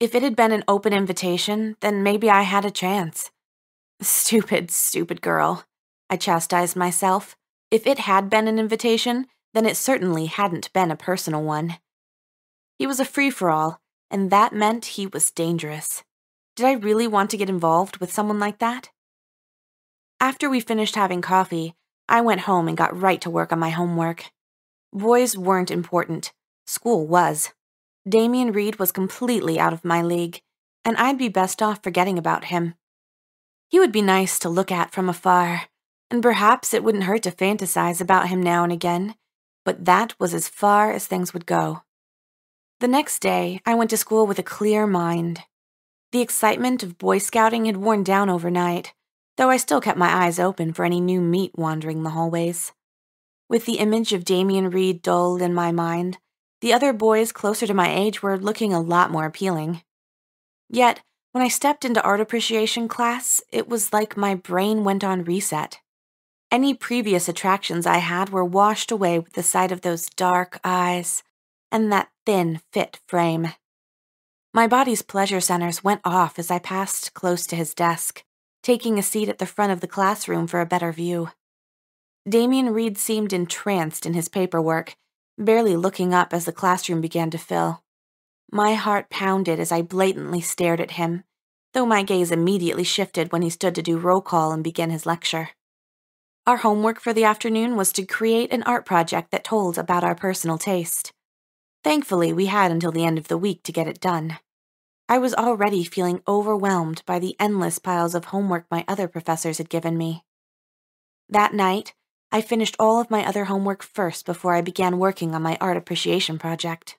If it had been an open invitation, then maybe I had a chance. Stupid, stupid girl, I chastised myself. If it had been an invitation, then it certainly hadn't been a personal one. He was a free for all, and that meant he was dangerous. Did I really want to get involved with someone like that? After we finished having coffee, I went home and got right to work on my homework. Boys weren't important, school was. Damian Reed was completely out of my league, and I'd be best off forgetting about him. He would be nice to look at from afar, and perhaps it wouldn't hurt to fantasize about him now and again, but that was as far as things would go. The next day, I went to school with a clear mind. The excitement of Boy Scouting had worn down overnight, though I still kept my eyes open for any new meat wandering the hallways. With the image of Damien Reed dulled in my mind, the other boys closer to my age were looking a lot more appealing. Yet, when I stepped into art appreciation class, it was like my brain went on reset. Any previous attractions I had were washed away with the sight of those dark eyes and that thin, fit frame. My body's pleasure centers went off as I passed close to his desk, taking a seat at the front of the classroom for a better view. Damien Reed seemed entranced in his paperwork barely looking up as the classroom began to fill. My heart pounded as I blatantly stared at him, though my gaze immediately shifted when he stood to do roll call and begin his lecture. Our homework for the afternoon was to create an art project that told about our personal taste. Thankfully, we had until the end of the week to get it done. I was already feeling overwhelmed by the endless piles of homework my other professors had given me. That night, I finished all of my other homework first before I began working on my art appreciation project.